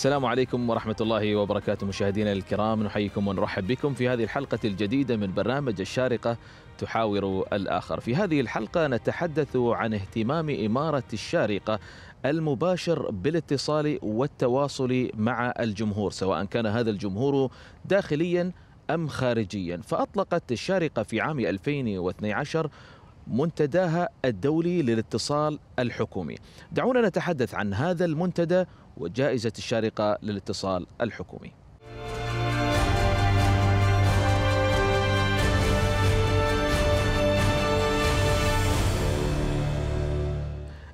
السلام عليكم ورحمة الله وبركاته مشاهدينا الكرام نحييكم ونرحب بكم في هذه الحلقة الجديدة من برنامج الشارقة تحاور الآخر في هذه الحلقة نتحدث عن اهتمام إمارة الشارقة المباشر بالاتصال والتواصل مع الجمهور سواء كان هذا الجمهور داخليا أم خارجيا فأطلقت الشارقة في عام 2012 منتداها الدولي للاتصال الحكومي دعونا نتحدث عن هذا المنتدى وجائزة الشارقة للاتصال الحكومي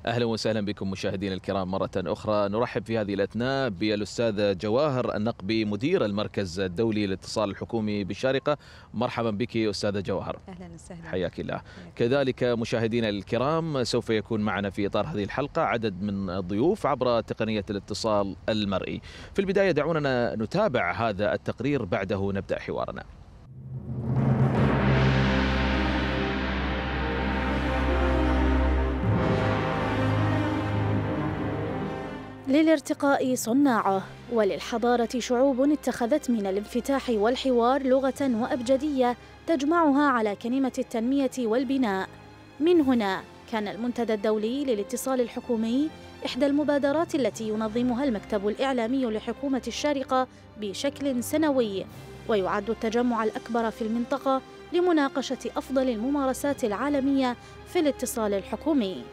اهلا وسهلا بكم مشاهدينا الكرام مره اخرى نرحب في هذه الاثناء بالاستاذ جواهر النقبي مدير المركز الدولي للاتصال الحكومي بالشارقه مرحبا بك استاذه جواهر اهلا وسهلا حياك الله كذلك مشاهدينا الكرام سوف يكون معنا في اطار هذه الحلقه عدد من الضيوف عبر تقنيه الاتصال المرئي في البدايه دعونا نتابع هذا التقرير بعده نبدا حوارنا للارتقاء صناعه وللحضارة شعوب اتخذت من الانفتاح والحوار لغة وأبجدية تجمعها على كلمة التنمية والبناء من هنا كان المنتدى الدولي للاتصال الحكومي إحدى المبادرات التي ينظمها المكتب الإعلامي لحكومة الشارقة بشكل سنوي ويعد التجمع الأكبر في المنطقة لمناقشة أفضل الممارسات العالمية في الاتصال الحكومي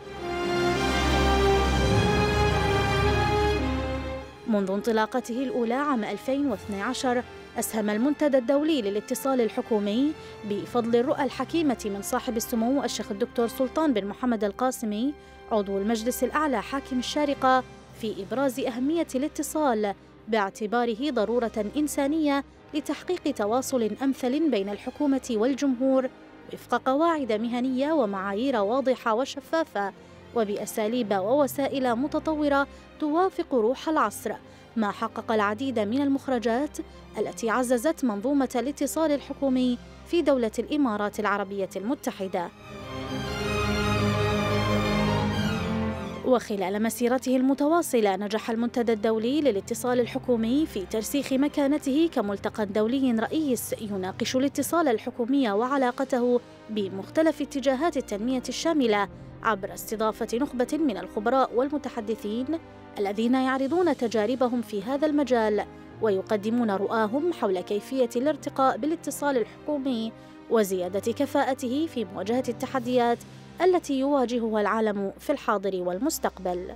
منذ انطلاقته الأولى عام 2012 أسهم المنتدى الدولي للاتصال الحكومي بفضل الرؤى الحكيمة من صاحب السمو الشيخ الدكتور سلطان بن محمد القاسمي عضو المجلس الأعلى حاكم الشارقة في إبراز أهمية الاتصال باعتباره ضرورة إنسانية لتحقيق تواصل أمثل بين الحكومة والجمهور وفق قواعد مهنية ومعايير واضحة وشفافة وبأساليب ووسائل متطورة توافق روح العصر ما حقق العديد من المخرجات التي عززت منظومة الاتصال الحكومي في دولة الإمارات العربية المتحدة وخلال مسيرته المتواصلة نجح المنتدى الدولي للاتصال الحكومي في ترسيخ مكانته كملتقى دولي رئيس يناقش الاتصال الحكومي وعلاقته بمختلف اتجاهات التنمية الشاملة عبر استضافة نخبة من الخبراء والمتحدثين الذين يعرضون تجاربهم في هذا المجال ويقدمون رؤاهم حول كيفية الارتقاء بالاتصال الحكومي وزيادة كفاءته في مواجهة التحديات التي يواجهها العالم في الحاضر والمستقبل.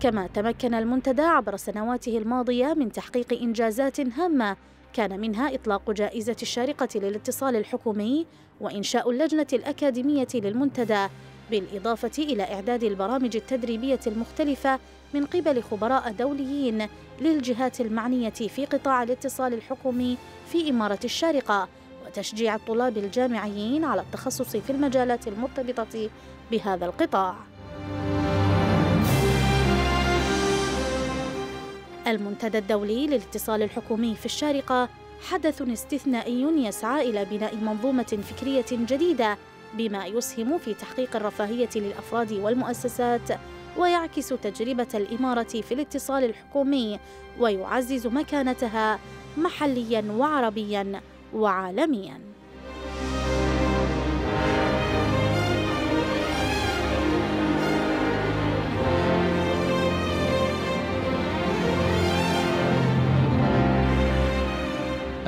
كما تمكن المنتدى عبر سنواته الماضية من تحقيق إنجازات هامة كان منها إطلاق جائزة الشارقة للاتصال الحكومي وإنشاء اللجنة الأكاديمية للمنتدى بالإضافة إلى إعداد البرامج التدريبية المختلفة من قبل خبراء دوليين للجهات المعنية في قطاع الاتصال الحكومي في إمارة الشارقة وتشجيع الطلاب الجامعيين على التخصص في المجالات المرتبطة بهذا القطاع المنتدى الدولي للاتصال الحكومي في الشارقة حدث استثنائي يسعى إلى بناء منظومة فكرية جديدة بما يسهم في تحقيق الرفاهية للأفراد والمؤسسات ويعكس تجربة الإمارة في الاتصال الحكومي ويعزز مكانتها محلياً وعربياً وعالمياً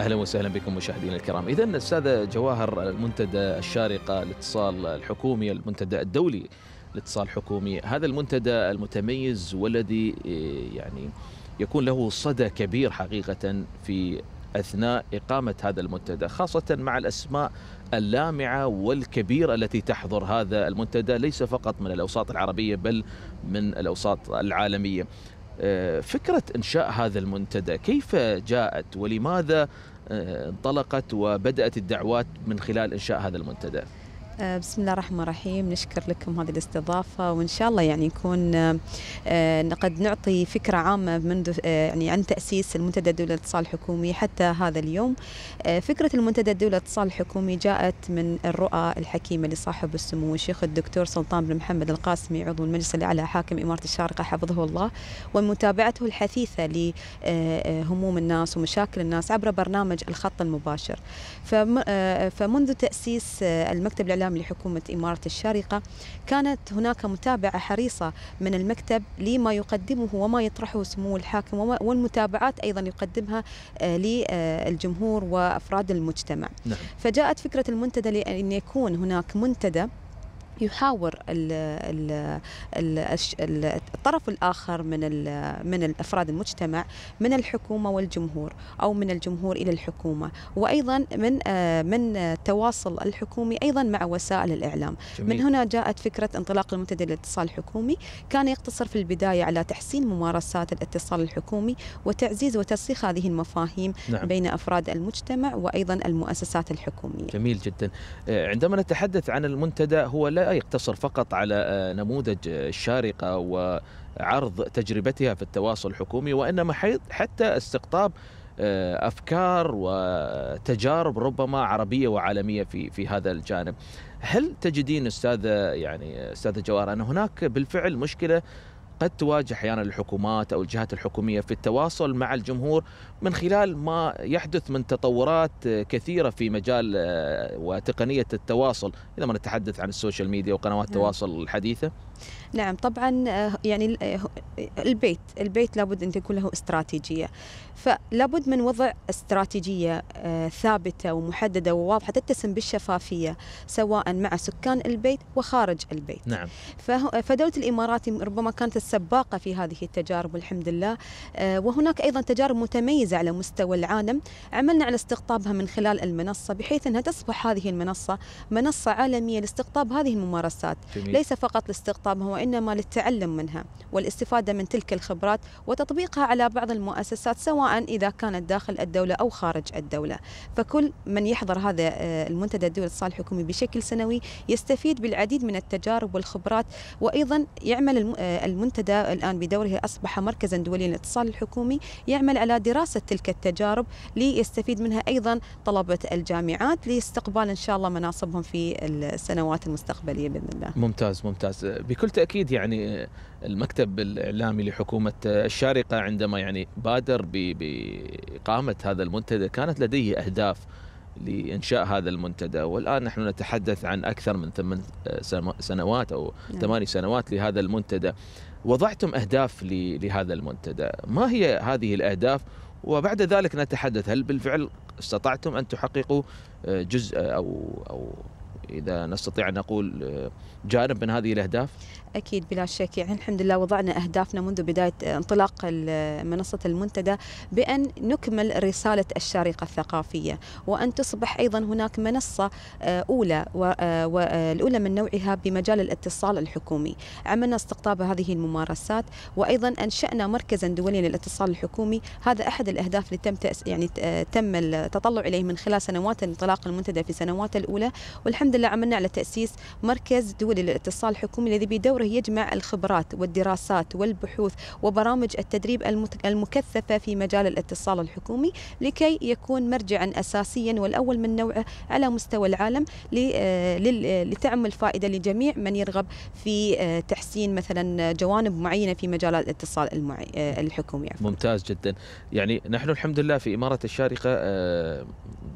اهلا وسهلا بكم مشاهدينا الكرام، اذا استاذه جواهر المنتدى الشارقه الاتصال الحكومي المنتدى الدولي الاتصال الحكومي، هذا المنتدى المتميز والذي إيه، يعني يكون له صدى كبير حقيقه في اثناء اقامه هذا المنتدى، خاصه مع الاسماء اللامعه والكبيره التي تحضر هذا المنتدى ليس فقط من الاوساط العربيه بل من الاوساط العالميه. إيه، فكرة إنشاء هذا المنتدى كيف جاءت ولماذا آه، انطلقت وبدأت الدعوات من خلال إنشاء هذا المنتدى آه، بسم الله الرحمن الرحيم نشكر لكم هذه الاستضافة وإن شاء الله يعني نكون آه، قد نعطي فكرة عامة منذ يعني عن تأسيس المنتدى الدولي للاتصال الحكومي حتى هذا اليوم آه، فكرة المنتدى الدولي الاتصال الحكومي جاءت من الرؤى الحكيمة لصاحب السمو الشيخ الدكتور سلطان بن محمد القاسمي عضو المجلس الأعلى حاكم إمارة الشارقة حفظه الله ومتابعته الحثيثة لهموم آه، آه، الناس ومشاكل الناس عبر برنامج الخط المباشر فمنذ تأسيس المكتب الإعلامي لحكومة إمارة الشارقة كانت هناك متابعة حريصة من المكتب لما يقدمه وما يطرحه سمو الحاكم والمتابعات أيضا يقدمها للجمهور و وافراد المجتمع نعم. فجاءت فكره المنتدى لان يكون هناك منتدى يحاور الطرف الآخر من من الأفراد المجتمع من الحكومة والجمهور أو من الجمهور إلى الحكومة وأيضا من آه، من التواصل الحكومي أيضا مع وسائل الإعلام جميل. من هنا جاءت فكرة انطلاق المنتدى للاتصال الحكومي كان يقتصر في البداية على تحسين ممارسات الاتصال الحكومي وتعزيز وترسيخ هذه المفاهيم نعم. بين أفراد المجتمع وأيضا المؤسسات الحكومية جميل جدا آه، عندما نتحدث عن المنتدى هو لا يقتصر فقط على آه، نموذج آه، الشارقة وعرض تجربتها في التواصل الحكومي وإنما حتى استقطاب آه، افكار وتجارب ربما عربيه وعالميه في في هذا الجانب. هل تجدين استاذه يعني استاذه جوار ان هناك بالفعل مشكله قد تواجه احيانا الحكومات او الجهات الحكوميه في التواصل مع الجمهور من خلال ما يحدث من تطورات كثيرة في مجال آه، وتقنية التواصل إذا ما نتحدث عن السوشيال ميديا وقنوات نعم. التواصل الحديثة نعم طبعا آه، يعني آه، البيت البيت لابد أن تكون له استراتيجية فلابد من وضع استراتيجية ثابتة ومحددة وواضحة تتسم بالشفافية سواء مع سكان البيت وخارج البيت نعم. فدولة الإمارات ربما كانت السباقة في هذه التجارب والحمد لله وهناك أيضا تجارب متميزة جائزة على مستوى العالم عملنا على استقطابها من خلال المنصة بحيث أنها تصبح هذه المنصة منصة عالمية لاستقطاب هذه الممارسات جميل. ليس فقط لاستقطابها وإنما للتعلم منها والاستفادة من تلك الخبرات وتطبيقها على بعض المؤسسات سواء إذا كانت داخل الدولة أو خارج الدولة فكل من يحضر هذا آه، المنتدى الدولي الاتصال الحكومي بشكل سنوي يستفيد بالعديد من التجارب والخبرات وأيضا يعمل آه، المنتدى الآن بدوره أصبح مركزا دوليا للاتصال الحكومي يعمل على دراسة تلك التجارب ليستفيد منها أيضا طلبة الجامعات لاستقبال إن شاء الله مناصبهم في السنوات المستقبلية بإذن الله ممتاز ممتاز بكل تأكيد يعني آه، المكتب الإعلامي لحكومة الشارقة عندما يعني بادر بإقامة هذا المنتدى كانت لديه أهداف لإنشاء هذا المنتدى والآن نحن نتحدث عن أكثر من ثمان سنوات أو نعم. ثماني سنوات لهذا المنتدى وضعتم أهداف لهذا المنتدى ما هي هذه الأهداف وبعد ذلك نتحدث هل بالفعل استطعتم ان تحققوا آه، جزء آه، او او اذا نستطيع ان نقول آه، جانب من هذه الاهداف؟ اكيد بلا شك يعني الحمد لله وضعنا اهدافنا منذ بدايه انطلاق منصه المنتدى بان نكمل رساله الشارقه الثقافيه وان تصبح ايضا هناك منصه آه، اولى والاولى آه، آه، من نوعها بمجال الاتصال الحكومي، عملنا استقطاب هذه الممارسات وايضا انشانا مركزا دوليا للاتصال الحكومي، هذا احد الاهداف اللي تم تأس يعني تم التطلع اليه من خلال سنوات انطلاق المنتدى في سنواته الاولى والحمد لله عملنا على تاسيس مركز دولي السعودي للاتصال الحكومي الذي بدوره يجمع الخبرات والدراسات والبحوث وبرامج التدريب المكثفة في مجال الاتصال الحكومي لكي يكون مرجعا أساسيا والأول من نوعه على مستوى العالم آه، آه، لتعم الفائدة لجميع من يرغب في آه، تحسين مثلا جوانب معينة في مجال الاتصال الحكومي عفوا. ممتاز جدا يعني نحن الحمد لله في إمارة الشارقة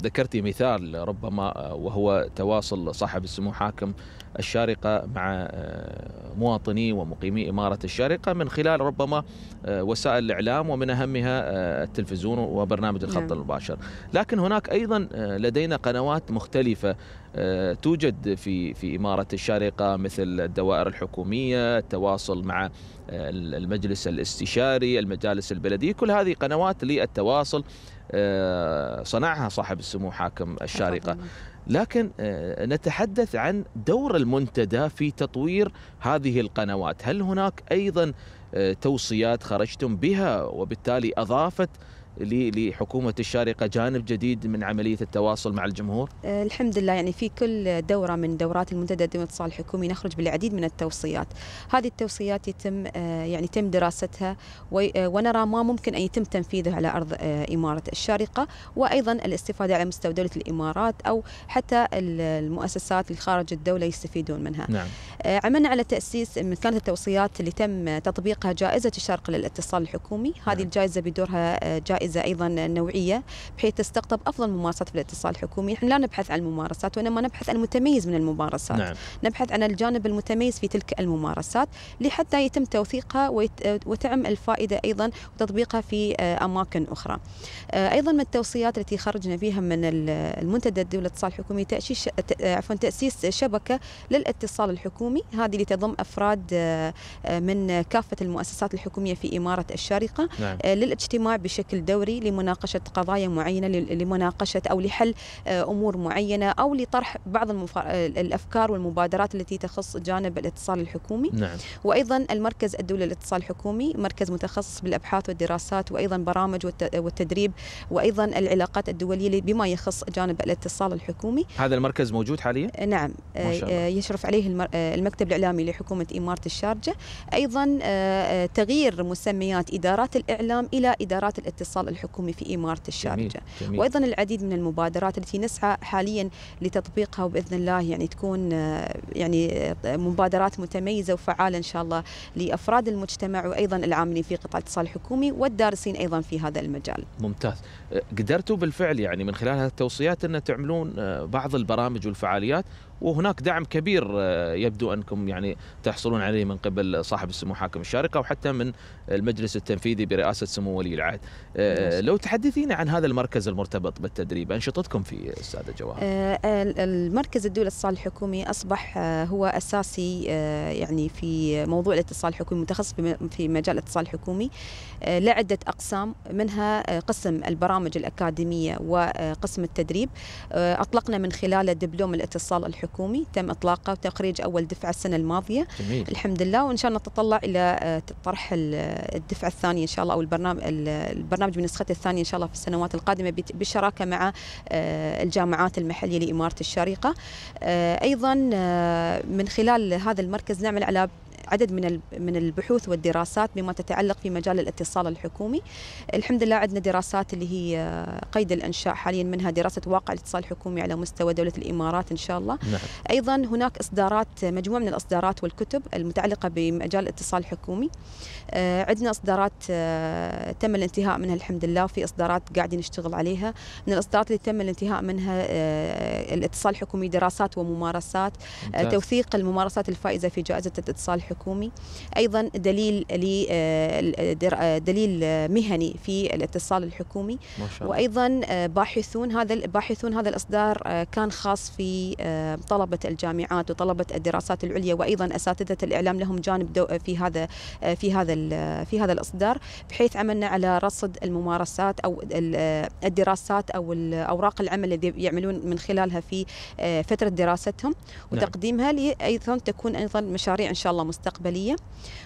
ذكرتي مثال ربما وهو تواصل صاحب السمو حاكم الشارقة مع آه، مواطني ومقيمي إمارة الشارقة من خلال ربما آه، وسائل الإعلام ومن أهمها آه، التلفزيون وبرنامج الخط نعم. المباشر لكن هناك أيضا لدينا قنوات مختلفة توجد في في إمارة الشارقة مثل الدوائر الحكومية التواصل مع المجلس الاستشاري المجالس البلدية كل هذه قنوات للتواصل صنعها صاحب السمو حاكم الشارقة لكن آه، نتحدث عن دور المنتدى في تطوير هذه القنوات هل هناك أيضا آه، توصيات خرجتم بها وبالتالي أضافت لحكومة الشارقة جانب جديد من عملية التواصل مع الجمهور؟ أه، الحمد لله يعني في كل دورة من دورات المنتدى الدولي الاتصال الحكومي نخرج بالعديد من التوصيات هذه التوصيات يتم أه، يعني تم دراستها أه، ونرى ما ممكن أن يتم تنفيذه على أرض إمارة الشارقة وأيضا الاستفادة على مستوى دولة الإمارات أو حتى المؤسسات اللي خارج الدولة يستفيدون منها نعم. عملنا على تأسيس من كانت التوصيات اللي تم تطبيقها جائزة الشرق للاتصال الحكومي هذه نعم. الجائزة بدورها جائزة جائزة أيضا نوعية بحيث تستقطب أفضل ممارسات في الاتصال الحكومي نحن لا نبحث عن الممارسات وإنما نبحث عن المتميز من الممارسات نعم. نبحث عن الجانب المتميز في تلك الممارسات لحتى يتم توثيقها وتعم الفائدة أيضا وتطبيقها في آه، أماكن أخرى آه، أيضا من التوصيات التي خرجنا فيها من المنتدى الدولي للاتصال الحكومي تأسيس آه، عفوا تأسيس شبكة للاتصال الحكومي هذه لتضم أفراد من كافة المؤسسات الحكومية في إمارة الشارقة نعم. للاجتماع بشكل دوري الدوري لمناقشة قضايا معينة لمناقشة أو لحل آه، أمور معينة أو لطرح بعض آه، الأفكار والمبادرات التي تخص جانب الاتصال الحكومي نعم. وأيضا المركز الدولي للاتصال الحكومي مركز متخصص بالأبحاث والدراسات وأيضا برامج والتدريب وأيضا العلاقات الدولية بما يخص جانب الاتصال الحكومي هذا المركز موجود حاليا؟ آه، نعم يشرف عليه المكتب الإعلامي لحكومة إمارة الشارجة أيضا تغيير مسميات إدارات الإعلام إلى إدارات الاتصال الاتصال الحكومي في إمارة الشارجة جميل. جميل. وأيضا العديد من المبادرات التي نسعى حاليا لتطبيقها وبإذن الله يعني تكون يعني مبادرات متميزة وفعالة إن شاء الله لأفراد المجتمع وأيضا العاملين في قطاع الاتصال الحكومي والدارسين أيضا في هذا المجال ممتاز قدرتوا بالفعل يعني من خلال هذه التوصيات أن تعملون آه، بعض البرامج والفعاليات وهناك دعم كبير آه، يبدو انكم يعني تحصلون عليه من قبل صاحب السمو حاكم الشارقه وحتى من المجلس التنفيذي برئاسه سمو ولي العهد. آه، لو تحدثينا عن هذا المركز المرتبط بالتدريب انشطتكم فيه استاذه جواهر. آه، المركز الدولي للاتصال الحكومي اصبح هو اساسي يعني في موضوع الاتصال الحكومي متخصص في مجال الاتصال الحكومي لعده اقسام منها قسم البرامج الاكاديميه وقسم التدريب اطلقنا من خلال دبلوم الاتصال الحكومي الحكومي تم اطلاقه وتخريج اول دفعه السنه الماضيه جميل. الحمد لله وان شاء الله نتطلع الى آه، طرح آه، الدفعه الثانيه ان شاء الله او البرنامج البرنامج بنسخته الثانيه ان شاء الله في السنوات القادمه بالشراكه مع آه، الجامعات المحليه لاماره الشريقه ايضا من خلال هذا المركز نعمل على عدد من من البحوث والدراسات بما تتعلق في مجال الاتصال الحكومي الحمد لله عندنا دراسات اللي هي قيد الانشاء حاليا منها دراسه واقع الاتصال الحكومي على مستوى دوله الامارات ان شاء الله نعم. ايضا هناك اصدارات مجموعه من الاصدارات والكتب المتعلقه بمجال الاتصال الحكومي آه، عندنا اصدارات آه، تم الانتهاء منها الحمد لله في اصدارات قاعدين نشتغل عليها من الاصدارات اللي تم الانتهاء منها آه، الاتصال الحكومي دراسات وممارسات ممتاز. توثيق الممارسات الفائزه في جائزه الاتصال الحكومي الحكومي ايضا دليل آه، آه، دليل مهني في الاتصال الحكومي ما شاء الله. وايضا آه، باحثون هذا الباحثون هذا الاصدار كان خاص في طلبه الجامعات وطلبه الدراسات العليا وايضا اساتذه الاعلام لهم جانب في هذا في هذا في هذا الاصدار بحيث عملنا على رصد الممارسات او الدراسات او اوراق العمل الذي يعملون من خلالها في فتره دراستهم نعم. وتقديمها نعم. ايضا تكون ايضا مشاريع ان شاء الله مستقبل المستقبلية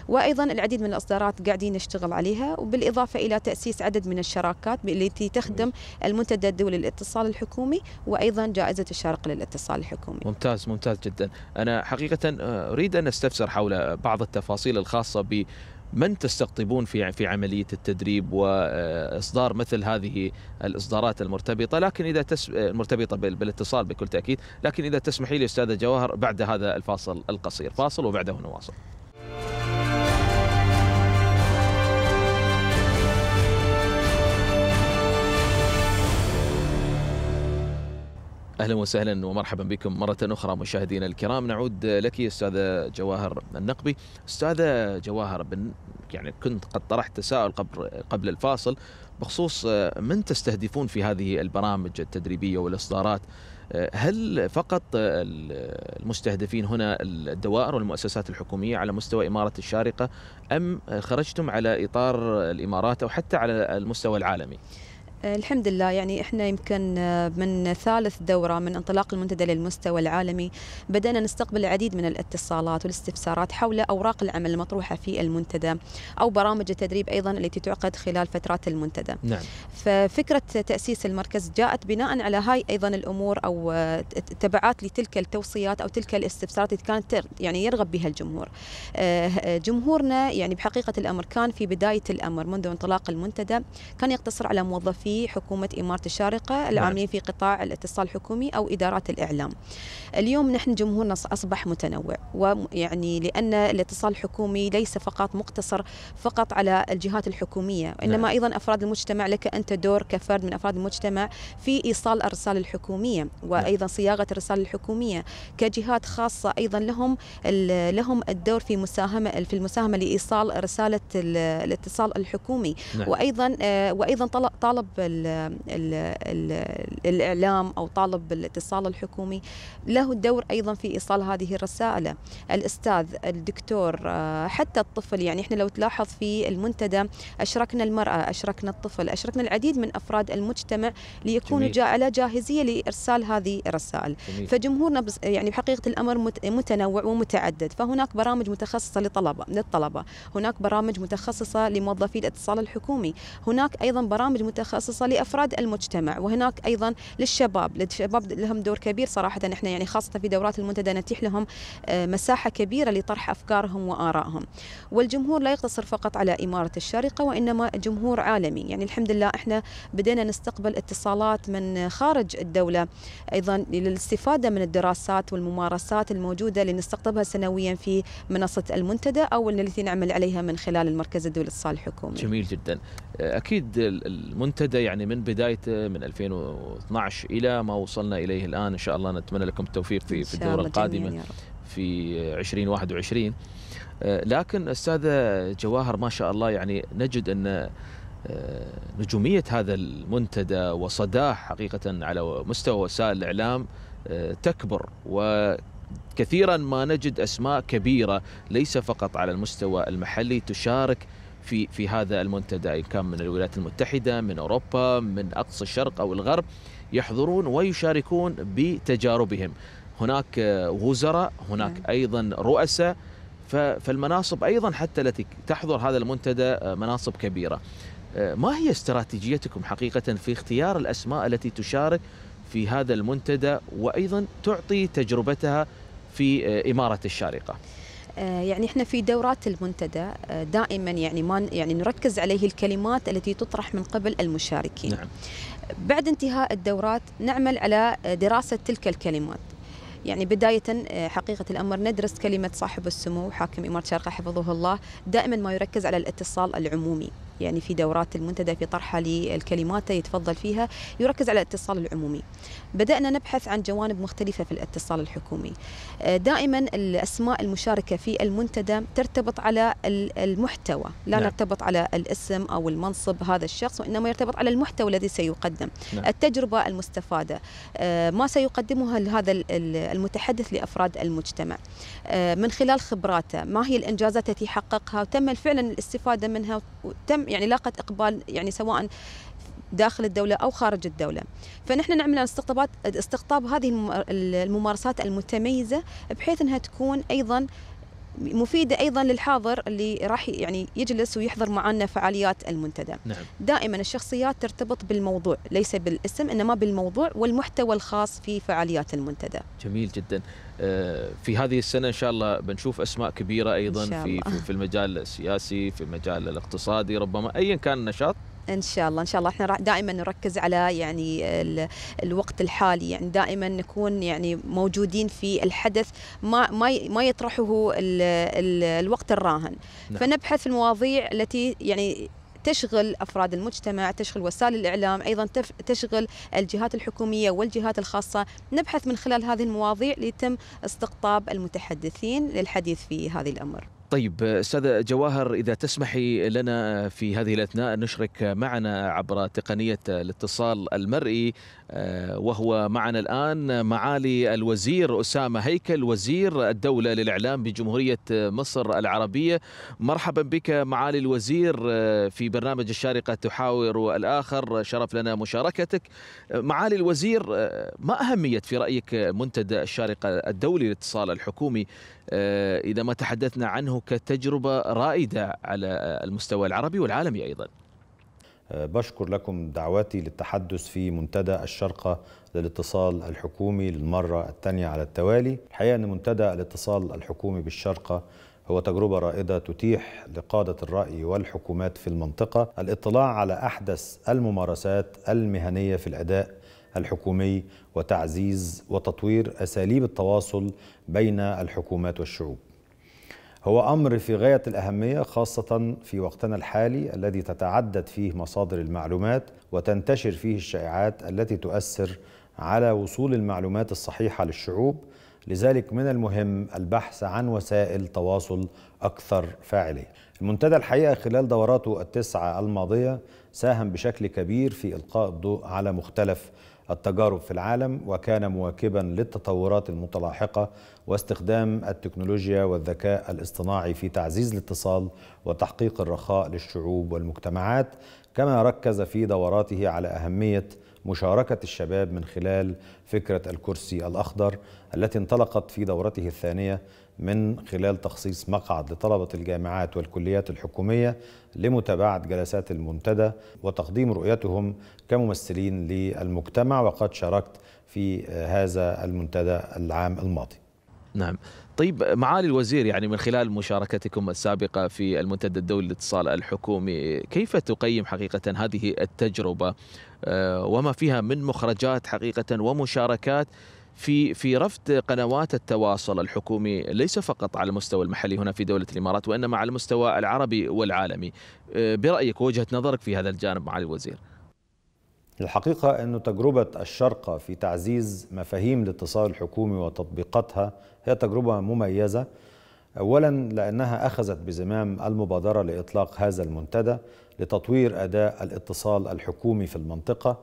وأيضا العديد من الإصدارات قاعدين نشتغل عليها وبالإضافة إلى تأسيس عدد من الشراكات التي تخدم المنتدى الدولي للاتصال الحكومي وأيضا جائزة الشارق للاتصال الحكومي ممتاز ممتاز جدا أنا حقيقة آه، أريد أن أستفسر حول بعض التفاصيل الخاصة ب من تستقطبون في في عمليه التدريب واصدار مثل هذه الاصدارات المرتبطه لكن اذا تس المرتبطه بالاتصال بكل تاكيد لكن اذا تسمحي لي استاذه جواهر بعد هذا الفاصل القصير فاصل وبعده نواصل اهلا وسهلا ومرحبا بكم مره اخرى مشاهدينا الكرام نعود لك استاذه جواهر النقبي استاذه جواهر بن يعني كنت قد طرحت تساؤل قبل قبل الفاصل بخصوص آه، من تستهدفون في هذه البرامج التدريبيه والاصدارات آه، هل فقط آه، المستهدفين هنا الدوائر والمؤسسات الحكوميه على مستوى اماره الشارقه ام خرجتم على اطار الامارات او حتى على المستوى العالمي؟ آه، الحمد لله يعني احنا يمكن آه، من ثالث دوره من انطلاق المنتدى للمستوى العالمي بدأنا نستقبل العديد من الاتصالات والاستفسارات حول اوراق العمل المطروحه في المنتدى او برامج التدريب ايضا التي تعقد خلال فترات المنتدى. نعم. ففكره تاسيس المركز جاءت بناء على هاي ايضا الامور او التبعات آه، لتلك التوصيات او تلك الاستفسارات اللي كانت يعني يرغب بها الجمهور. جمهورنا يعني بحقيقه الامر كان في بدايه الامر منذ انطلاق المنتدى كان يقتصر على موظفي بحكومة إمارة الشارقة نعم. العاملين في قطاع الاتصال الحكومي أو إدارات الإعلام اليوم نحن جمهورنا أصبح متنوع ويعني لأن الاتصال الحكومي ليس فقط مقتصر فقط على الجهات الحكومية وإنما نعم. أيضا أفراد المجتمع لك أنت دور كفرد من أفراد المجتمع في إيصال الرسالة الحكومية وأيضا نعم. صياغة الرسالة الحكومية كجهات خاصة أيضا لهم لهم الدور في مساهمة في المساهمة لإيصال رسالة الاتصال الحكومي نعم. وأيضا آه، وأيضا طالب ال ال ال الإعلام أو طالب الاتصال الحكومي له الدور أيضا في إيصال هذه الرسالة الأستاذ الدكتور آه، حتى الطفل يعني إحنا لو تلاحظ في المنتدى أشركنا المرأة أشركنا الطفل أشركنا العديد من أفراد المجتمع ليكونوا على جاهزية لإرسال هذه الرسائل جميل. فجمهورنا يعني بحقيقة الأمر متنوع ومتعدد فهناك برامج متخصصة لطلبة للطلبة هناك برامج متخصصة لموظفي الاتصال الحكومي هناك أيضا برامج متخصصة متخصصه لافراد المجتمع وهناك ايضا للشباب للشباب لهم دور كبير صراحه احنا يعني خاصه في دورات المنتدى نتيح لهم آه، مساحه كبيره لطرح افكارهم وارائهم والجمهور لا يقتصر فقط على اماره الشارقه وانما جمهور عالمي يعني الحمد لله احنا بدينا نستقبل اتصالات من خارج الدوله ايضا للاستفاده من الدراسات والممارسات الموجوده اللي نستقطبها سنويا في منصه المنتدى او التي نعمل عليها من خلال المركز الدولي الصالح الحكومي. جميل جدا. اكيد المنتدى يعني من بدايته من 2012 الى ما وصلنا اليه الان ان شاء الله نتمنى لكم التوفيق في في الدوره القادمه في 2021 آه، لكن استاذه جواهر ما شاء الله يعني نجد ان آه، نجوميه هذا المنتدى وصداه حقيقه على مستوى وسائل الاعلام آه، تكبر و كثيرا ما نجد اسماء كبيره ليس فقط على المستوى المحلي تشارك في في هذا المنتدى ان كان من الولايات المتحده من اوروبا من اقصى الشرق او الغرب يحضرون ويشاركون بتجاربهم هناك وزراء هناك نعم. ايضا رؤساء فالمناصب ايضا حتى التي تحضر هذا المنتدى آه، مناصب كبيره آه، ما هي استراتيجيتكم حقيقه في اختيار الاسماء التي تشارك في هذا المنتدى وايضا تعطي تجربتها في آه، اماره الشارقه آه، يعني احنا في دورات المنتدى آه، دائما يعني ما يعني نركز عليه الكلمات التي تطرح من قبل المشاركين. نعم. بعد انتهاء الدورات نعمل على آه، دراسه تلك الكلمات. يعني بداية حقيقة الأمر ندرس كلمة صاحب السمو حاكم إمارة شرقة حفظه الله دائما ما يركز على الاتصال العمومي يعني في دورات المنتدى في طرحها للكلمات يتفضل فيها يركز على الاتصال العمومي بدأنا نبحث عن جوانب مختلفة في الاتصال الحكومي آه، دائما الأسماء المشاركة في المنتدى ترتبط على المحتوى لا نعم. نرتبط على الاسم أو المنصب هذا الشخص وإنما يرتبط على المحتوى الذي سيقدم نعم. التجربة المستفادة آه، ما سيقدمها لهذا المتحدث لأفراد المجتمع آه، من خلال خبراته ما هي الإنجازات التي حققها وتم فعلا الاستفادة منها وتم يعني لاقت إقبال يعني سواء داخل الدولة أو خارج الدولة فنحن نعمل استقطابات استقطاب هذه الممارسات المتميزة بحيث أنها تكون أيضا مفيدة أيضا للحاضر اللي راح يعني يجلس ويحضر معنا فعاليات المنتدى نعم. دائما الشخصيات ترتبط بالموضوع ليس بالاسم إنما بالموضوع والمحتوى الخاص في فعاليات المنتدى جميل جدا آه، في هذه السنة إن شاء الله بنشوف أسماء كبيرة أيضا في, في المجال السياسي في المجال الاقتصادي ربما أيا كان النشاط ان شاء الله ان شاء الله احنا دائما نركز على يعني ال... الوقت الحالي يعني دائما نكون يعني موجودين في الحدث ما ما ما يطرحه ال... ال... الوقت الراهن نعم. فنبحث في المواضيع التي يعني تشغل افراد المجتمع، تشغل وسائل الاعلام، ايضا تشغل الجهات الحكوميه والجهات الخاصه، نبحث من خلال هذه المواضيع ليتم استقطاب المتحدثين للحديث في هذه الامر. طيب استاذ جواهر اذا تسمحي لنا في هذه الاثناء نشرك معنا عبر تقنيه الاتصال المرئي آه، وهو معنا الآن معالي الوزير أسامة هيكل وزير الدولة للإعلام بجمهورية مصر العربية مرحبا بك معالي الوزير آه، في برنامج الشارقة تحاور الآخر شرف لنا مشاركتك آه، معالي الوزير ما أهمية في رأيك منتدى الشارقة الدولي للاتصال الحكومي إذا ما تحدثنا عنه كتجربة رائدة على المستوى العربي والعالمي أيضاً آه، بشكر لكم دعوتي للتحدث في منتدى الشرقة للاتصال الحكومي للمرة الثانية على التوالي الحقيقة أن منتدى الاتصال الحكومي بالشرقة هو تجربة رائدة تتيح لقادة الرأي والحكومات في المنطقة الاطلاع على أحدث الممارسات المهنية في الأداء الحكومي وتعزيز وتطوير أساليب التواصل بين الحكومات والشعوب هو امر في غايه الاهميه خاصه في وقتنا الحالي الذي تتعدد فيه مصادر المعلومات وتنتشر فيه الشائعات التي تؤثر على وصول المعلومات الصحيحه للشعوب لذلك من المهم البحث عن وسائل تواصل اكثر فاعليه المنتدى الحقيقه خلال دوراته التسعه الماضيه ساهم بشكل كبير في القاء الضوء على مختلف التجارب في العالم وكان مواكبا للتطورات المتلاحقة واستخدام التكنولوجيا والذكاء الاصطناعي في تعزيز الاتصال وتحقيق الرخاء للشعوب والمجتمعات كما ركز في دوراته على أهمية مشاركة الشباب من خلال فكرة الكرسي الأخضر التي انطلقت في دورته الثانية من خلال تخصيص مقعد لطلبة الجامعات والكليات الحكومية لمتابعة جلسات المنتدى وتقديم رؤيتهم كممثلين للمجتمع وقد شاركت في آه، هذا المنتدى العام الماضي نعم طيب معالي الوزير يعني من خلال مشاركتكم السابقة في المنتدى الدولي للاتصال الحكومي كيف تقيم حقيقة هذه التجربة آه، وما فيها من مخرجات حقيقة ومشاركات في في رفض قنوات التواصل الحكومي ليس فقط على المستوى المحلي هنا في دولة الإمارات وإنما على المستوى العربي والعالمي أه، برأيك وجهة نظرك في هذا الجانب معالي الوزير الحقيقة أن تجربة الشرقة في تعزيز مفاهيم الاتصال الحكومي وتطبيقاتها هي تجربة مميزة أولا لأنها أخذت بزمام المبادرة لإطلاق هذا المنتدى لتطوير أداء الاتصال الحكومي في المنطقة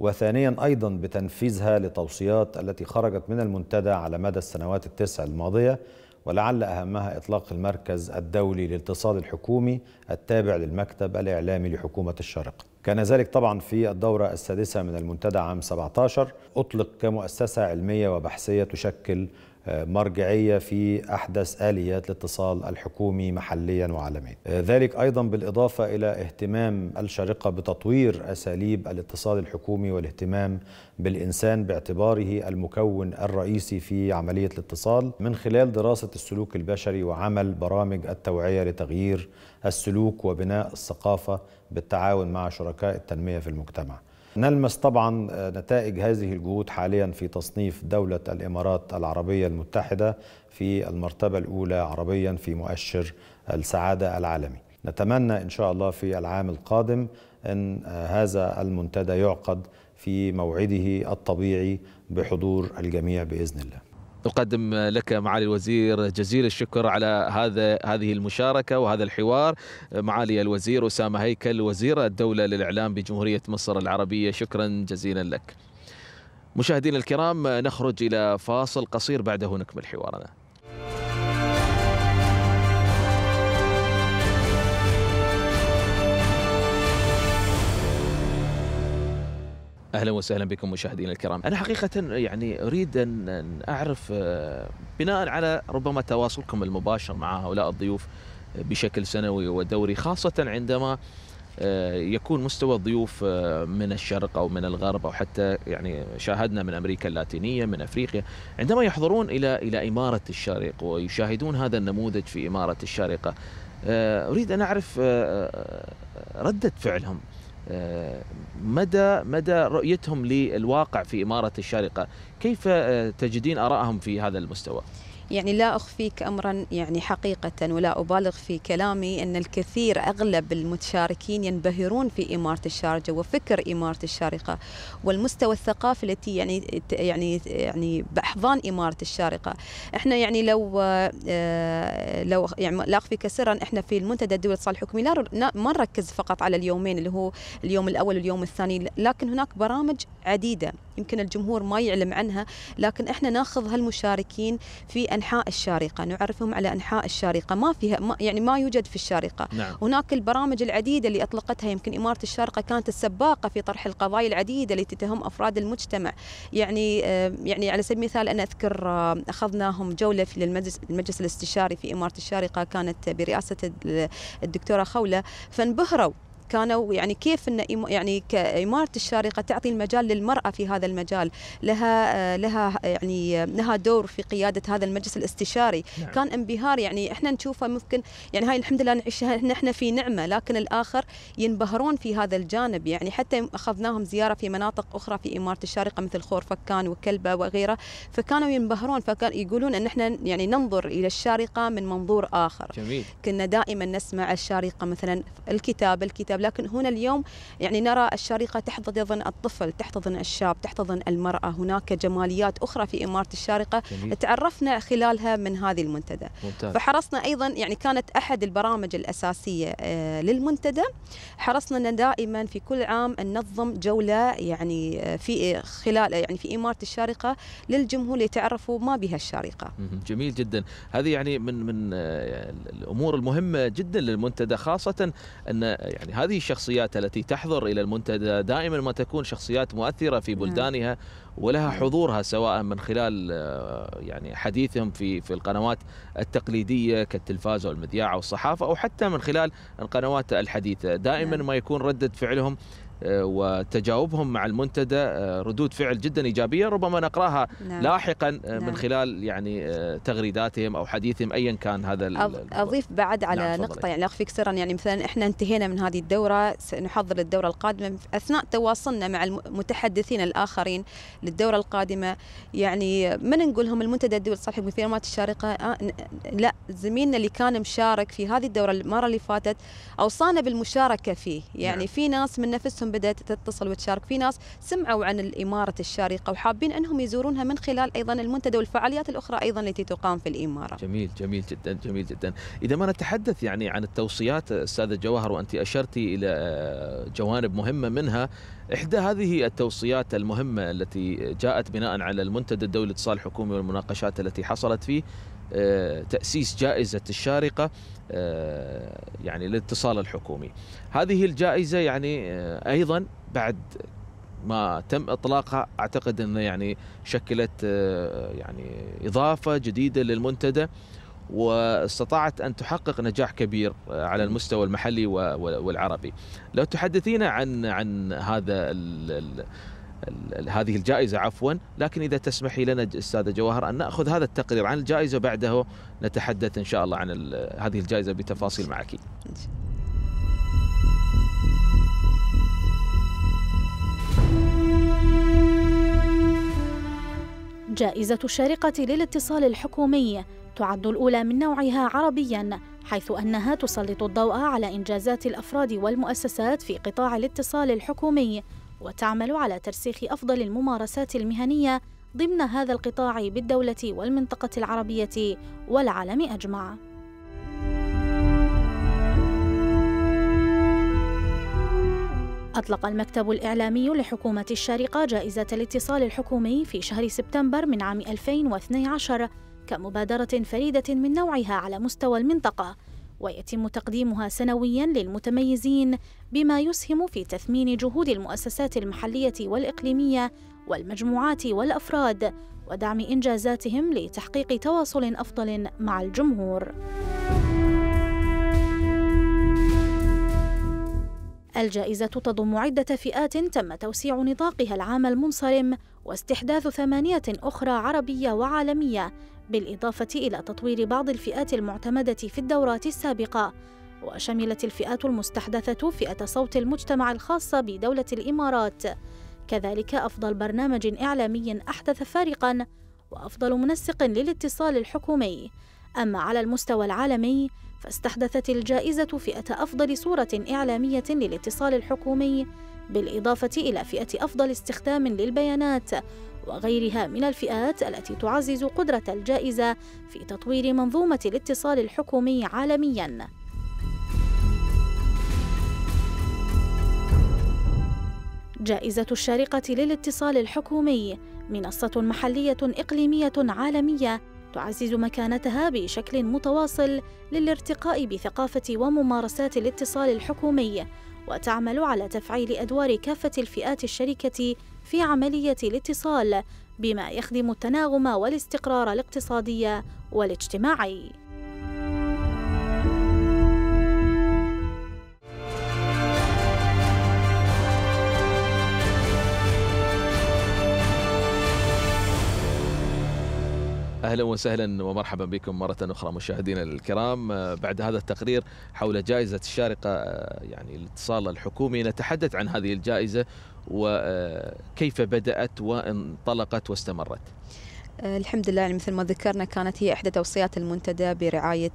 وثانيا أيضا بتنفيذها لتوصيات التي خرجت من المنتدى على مدى السنوات التسع الماضية ولعل أهمها إطلاق المركز الدولي للاتصال الحكومي التابع للمكتب الإعلامي لحكومة الشرق كان ذلك طبعا في الدورة السادسة من المنتدى عام 17 أطلق كمؤسسة علمية وبحثية تشكل مرجعية في أحدث آليات الاتصال الحكومي محليا وعالميا ذلك أيضا بالإضافة إلى اهتمام الشارقة بتطوير أساليب الاتصال الحكومي والاهتمام بالإنسان باعتباره المكون الرئيسي في عملية الاتصال من خلال دراسة السلوك البشري وعمل برامج التوعية لتغيير السلوك وبناء الثقافة بالتعاون مع شركاء التنمية في المجتمع نلمس طبعا آه، نتائج هذه الجهود حاليا في تصنيف دولة الإمارات العربية المتحدة في المرتبة الأولى عربيا في مؤشر السعادة العالمي نتمنى إن شاء الله في العام القادم أن آه، هذا المنتدى يعقد في موعده الطبيعي بحضور الجميع بإذن الله نقدم لك معالي الوزير جزيل الشكر على هذا هذه المشاركة وهذا الحوار معالي الوزير أسامة هيكل وزير الدولة للإعلام بجمهورية مصر العربية شكرا جزيلا لك مشاهدينا الكرام نخرج إلى فاصل قصير بعده نكمل حوارنا اهلا وسهلا بكم مشاهدينا الكرام انا حقيقه يعني اريد ان اعرف آه، بناء على ربما تواصلكم المباشر مع هؤلاء الضيوف آه، بشكل سنوي ودوري خاصه عندما آه، يكون مستوى الضيوف من الشرق او من الغرب او حتى يعني شاهدنا من امريكا اللاتينيه من افريقيا عندما يحضرون الى الى اماره الشارقه ويشاهدون هذا النموذج في اماره الشارقه اريد ان اعرف رده فعلهم آه، مدى مدى رؤيتهم للواقع في إمارة الشارقة كيف آه، تجدين ارائهم في هذا المستوى؟ يعني لا أخفيك أمرا يعني حقيقة ولا أبالغ في كلامي أن الكثير أغلب المتشاركين ينبهرون في إمارة الشارقة وفكر إمارة الشارقة والمستوى الثقافي التي يعني يعني يعني بأحضان إمارة الشارقة احنا يعني لو آه، لو يعني لا أخفيك سرا احنا في المنتدى الدولي الاتصال الحكومي لا ما نركز فقط على اليومين اللي هو اليوم الأول واليوم الثاني لكن هناك برامج عديدة يمكن الجمهور ما يعلم عنها لكن احنا ناخذ هالمشاركين في انحاء الشارقه نعرفهم على انحاء الشارقه ما فيها ما يعني ما يوجد في الشارقه نعم. هناك البرامج العديده اللي اطلقتها يمكن اماره الشارقه كانت السباقه في طرح القضايا العديده التي تتهم افراد المجتمع يعني آه، يعني على سبيل المثال انا اذكر آه، اخذناهم جوله في المجلس, المجلس الاستشاري في اماره الشارقه كانت برئاسه الدكتوره خوله فانبهروا كانوا يعني كيف ان يعني كإمارة الشارقة تعطي المجال للمرأة في هذا المجال لها لها يعني لها دور في قيادة هذا المجلس الاستشاري نعم. كان انبهار يعني احنا نشوفه ممكن يعني هاي الحمد لله نعيشها احنا في نعمة لكن الآخر ينبهرون في هذا الجانب يعني حتى أخذناهم زيارة في مناطق أخرى في إمارة الشارقة مثل خورفكان وكلبة وغيره فكانوا ينبهرون فكان يقولون أن احنا يعني ننظر إلى الشارقة من منظور آخر جميل. كنا دائما نسمع الشارقة مثلا الكتاب الكتاب الشباب لكن هنا اليوم يعني نرى الشارقة تحتضن الطفل تحتضن الشاب تحتضن المرأة هناك جماليات أخرى في إمارة الشارقة جميل. تعرفنا خلالها من هذه المنتدى ممتاز. فحرصنا أيضا يعني كانت أحد البرامج الأساسية آه، للمنتدى حرصنا أن دائما في كل عام ننظم جولة يعني آه، في آه، خلال يعني في إمارة الشارقة للجمهور ليتعرفوا ما بها الشارقة جميل جدا هذه يعني من من الأمور المهمة جدا للمنتدى خاصة أن يعني هذه هذه الشخصيات التي تحضر إلى المنتدى دائما ما تكون شخصيات مؤثرة في نعم. بلدانها ولها حضورها سواء من خلال آه، يعني حديثهم في في القنوات التقليدية كالتلفاز والمذياع والصحافة أو حتى من خلال القنوات الحديثة دائما نعم. ما يكون ردة فعلهم آه، وتجاوبهم مع المنتدى آه، ردود فعل جدا ايجابيه ربما نقراها نعم. لاحقا آه، نعم. من خلال يعني تغريداتهم او حديثهم ايا كان هذا اضيف بعد على نعم نقطه يعني لا اخفيك سرا يعني مثلا احنا انتهينا من هذه الدوره سنحضر الدوره القادمه اثناء تواصلنا مع المتحدثين الاخرين للدوره القادمه يعني ما نقول لهم المنتدى الدولي لصالح المثيرات الشارقه آه لا زميلنا اللي كان مشارك في هذه الدوره المره اللي فاتت اوصانا بالمشاركه فيه يعني نعم. في ناس من نفسهم السكان بدأت تتصل وتشارك في ناس سمعوا عن الإمارة الشارقة وحابين أنهم يزورونها من خلال أيضا المنتدى والفعاليات الأخرى أيضا التي تقام في الإمارة جميل جميل جدا جميل جدا إذا ما نتحدث يعني عن التوصيات أستاذة جواهر وأنت أشرتي إلى جوانب مهمة منها إحدى هذه التوصيات المهمة التي جاءت بناء على المنتدى الدولي للاتصال الحكومي والمناقشات التي حصلت فيه آه، تأسيس جائزة الشارقة آه، يعني الاتصال الحكومي هذه الجائزة يعني آه، أيضا بعد ما تم اطلاقها اعتقد انه يعني شكلت آه، يعني اضافه جديده للمنتدى واستطاعت ان تحقق نجاح كبير على المستوى المحلي والعربي. لو تحدثينا عن عن هذا هذه الجائزة عفوا لكن إذا تسمحي لنا أستاذة جواهر أن نأخذ هذا التقرير عن الجائزة بعده نتحدث إن شاء الله عن هذه الجائزة بتفاصيل معك جائزة الشارقة للاتصال الحكومي تعد الأولى من نوعها عربياً حيث أنها تسلط الضوء على إنجازات الأفراد والمؤسسات في قطاع الاتصال الحكومي وتعمل على ترسيخ أفضل الممارسات المهنية ضمن هذا القطاع بالدولة والمنطقة العربية والعالم أجمع. أطلق المكتب الإعلامي لحكومة الشارقة جائزة الاتصال الحكومي في شهر سبتمبر من عام 2012 كمبادرة فريدة من نوعها على مستوى المنطقة ويتم تقديمها سنويا للمتميزين بما يسهم في تثمين جهود المؤسسات المحليه والاقليميه والمجموعات والافراد ودعم انجازاتهم لتحقيق تواصل افضل مع الجمهور الجائزة تضم عدة فئات تم توسيع نطاقها العام المنصرم واستحداث ثمانية أخرى عربية وعالمية بالإضافة إلى تطوير بعض الفئات المعتمدة في الدورات السابقة وشملت الفئات المستحدثة فئة صوت المجتمع الخاصة بدولة الإمارات كذلك أفضل برنامج إعلامي أحدث فارقاً وأفضل منسق للاتصال الحكومي أما على المستوى العالمي فاستحدثت الجائزة فئة أفضل صورة إعلامية للاتصال الحكومي بالإضافة إلى فئة أفضل استخدام للبيانات وغيرها من الفئات التي تعزز قدرة الجائزة في تطوير منظومة الاتصال الحكومي عالمياً. جائزة الشارقة للاتصال الحكومي منصة محلية إقليمية عالمية تعزز مكانتها بشكل متواصل للارتقاء بثقافة وممارسات الاتصال الحكومي وتعمل على تفعيل أدوار كافة الفئات الشركة في عملية الاتصال بما يخدم التناغم والاستقرار الاقتصادي والاجتماعي اهلا وسهلا ومرحبا بكم مره اخرى مشاهدينا الكرام بعد هذا التقرير حول جائزه الشارقه يعني الاتصال الحكومي نتحدث عن هذه الجائزه وكيف بدأت وانطلقت واستمرت الحمد لله يعني مثل ما ذكرنا كانت هي إحدى توصيات المنتدى برعاية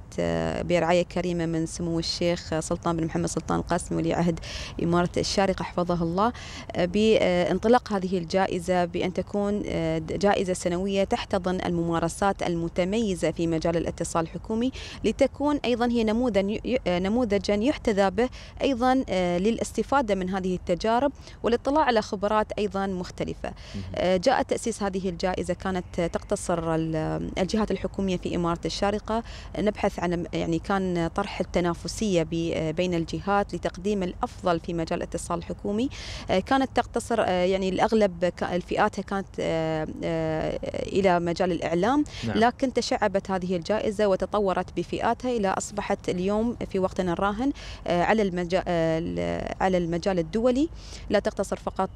برعاية كريمة من سمو الشيخ سلطان بن محمد سلطان القاسم ولي عهد إمارة الشارقة حفظه الله بانطلاق هذه الجائزة بأن تكون جائزة سنوية تحتضن الممارسات المتميزة في مجال الاتصال الحكومي لتكون أيضا هي نموذج نموذجا يحتذى به أيضا للاستفادة من هذه التجارب والاطلاع على خبرات أيضا مختلفة جاء تأسيس هذه الجائزة كانت تقتصر الجهات الحكوميه في اماره الشارقه نبحث عن يعني كان طرح التنافسيه بين الجهات لتقديم الافضل في مجال الاتصال الحكومي آه، كانت تقتصر آه، يعني الاغلب فئاتها كانت آه، الى مجال الاعلام نعم. لكن تشعبت هذه الجائزه وتطورت بفئاتها الى اصبحت اليوم في وقتنا الراهن على المجال على المجال الدولي لا تقتصر فقط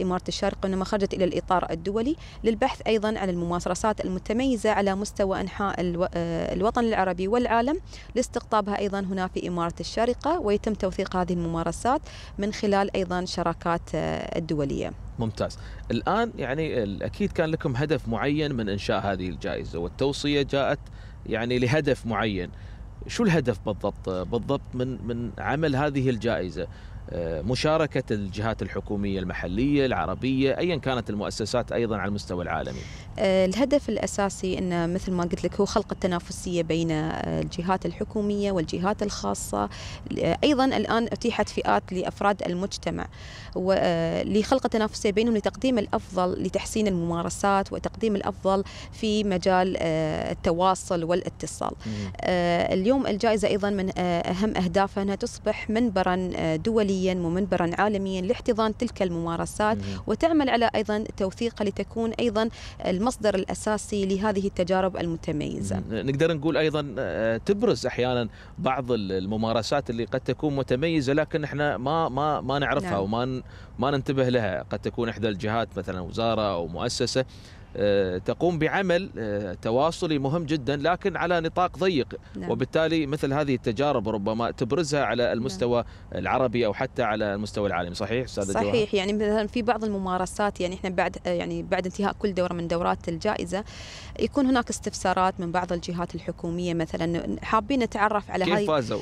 اماره الشارقه وانما خرجت الى الاطار الدولي للبحث ايضا عن الممارسة الممارسات المتميزة على مستوى أنحاء آه، الوطن العربي والعالم لاستقطابها أيضا هنا في إمارة الشارقة ويتم توثيق هذه الممارسات من خلال أيضا شراكات آه، الدولية ممتاز الآن يعني أكيد كان لكم هدف معين من إنشاء هذه الجائزة والتوصية جاءت يعني لهدف معين شو الهدف بالضبط بالضبط من من عمل هذه الجائزه آه، مشاركة الجهات الحكومية المحلية العربية أيا كانت المؤسسات أيضا على المستوى العالمي آه، الهدف الأساسي أن مثل ما قلت لك هو خلق التنافسية بين آه، الجهات الحكومية والجهات الخاصة أيضا الآن أتيحت فئات لأفراد المجتمع لخلق التنافسية بينهم لتقديم الأفضل لتحسين الممارسات وتقديم الأفضل في مجال التواصل والاتصال اليوم الجائزة أيضا من أهم أهدافها أنها تصبح منبرا دولي دوليا ومنبرا عالميا لاحتضان تلك الممارسات وتعمل على أيضا توثيقها لتكون أيضا المصدر الأساسي لهذه التجارب المتميزة نقدر نقول أيضا آه، تبرز أحيانا بعض الممارسات اللي قد تكون متميزة لكن احنا ما ما ما نعرفها نعم. وما ما ننتبه لها قد تكون إحدى الجهات مثلا وزارة أو مؤسسة آه، تقوم بعمل آه، تواصلي مهم جدا لكن على نطاق ضيق نعم. وبالتالي مثل هذه التجارب ربما تبرزها على نعم. المستوى نعم. العربي او حتى على المستوى العالمي صحيح استاذ صحيح جوهر؟ يعني مثلا في بعض الممارسات يعني احنا بعد آه، يعني بعد انتهاء كل دوره من دورات الجائزه يكون هناك استفسارات من بعض الجهات الحكوميه مثلا حابين نتعرف على كيف فازوا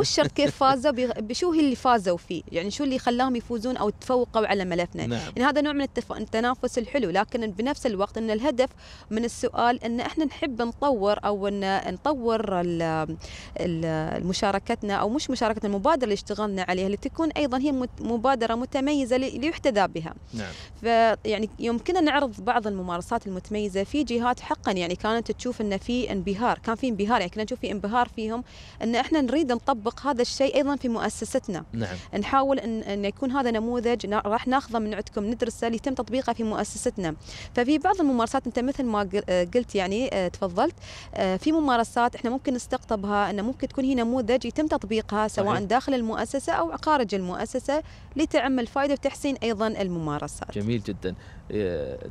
مش شرط كيف فازوا بشو هي اللي فازوا فيه يعني شو اللي خلاهم يفوزون او تفوقوا على ملفنا نعم. يعني هذا نوع من التنافس الحلو لكن بنفس نفس الوقت ان الهدف من السؤال ان احنا نحب نطور او ان نطور مشاركتنا او مش مشاركه المبادره اللي اشتغلنا عليها اللي تكون ايضا هي مبادره متميزه ليحتذى بها. نعم. فيعني يمكننا نعرض بعض الممارسات المتميزه في جهات حقا يعني كانت تشوف ان في انبهار، كان في انبهار يعني كنا نشوف في انبهار فيهم ان احنا نريد نطبق هذا الشيء ايضا في مؤسستنا. نعم. نحاول ان, يكون هذا نموذج راح ناخذه من عندكم ندرسه اللي يتم تطبيقه في مؤسستنا. ففي في بعض الممارسات انت مثل ما آه، قلت يعني آه، تفضلت آه، في ممارسات احنا ممكن نستقطبها ان ممكن تكون هي نموذج يتم تطبيقها سواء صحيح. داخل المؤسسه او خارج المؤسسه لتعم الفائده وتحسين ايضا الممارسات. جميل جدا.